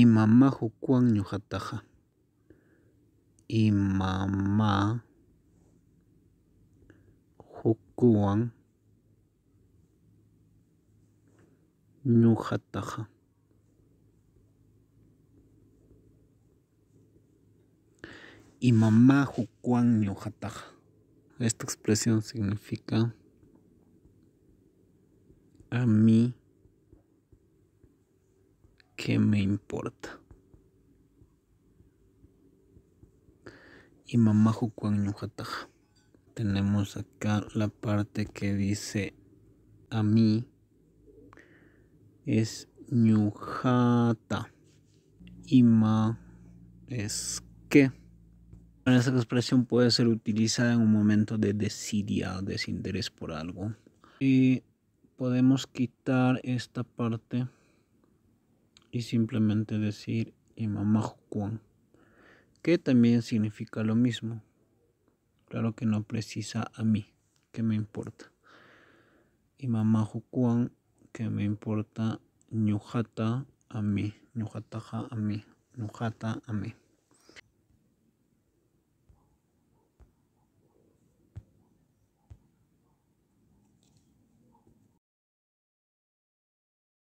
Y mamá Imama y mamá imamaa hukuwan y mamá hukuwan ñuqataqa esta expresión significa a mí ¿qué me importa? Y mamá Jucuañujataja. Tenemos acá la parte que dice a mí es Y Ima es que. Esta expresión puede ser utilizada en un momento de desidia, desinterés por algo. Y podemos quitar esta parte y simplemente decir Imamajukuan, que también significa lo mismo. Claro que no precisa a mí, que me importa. Imamajukuan, que me importa Ñujata a mí, Ñujataja a mí, Ñujata a mí.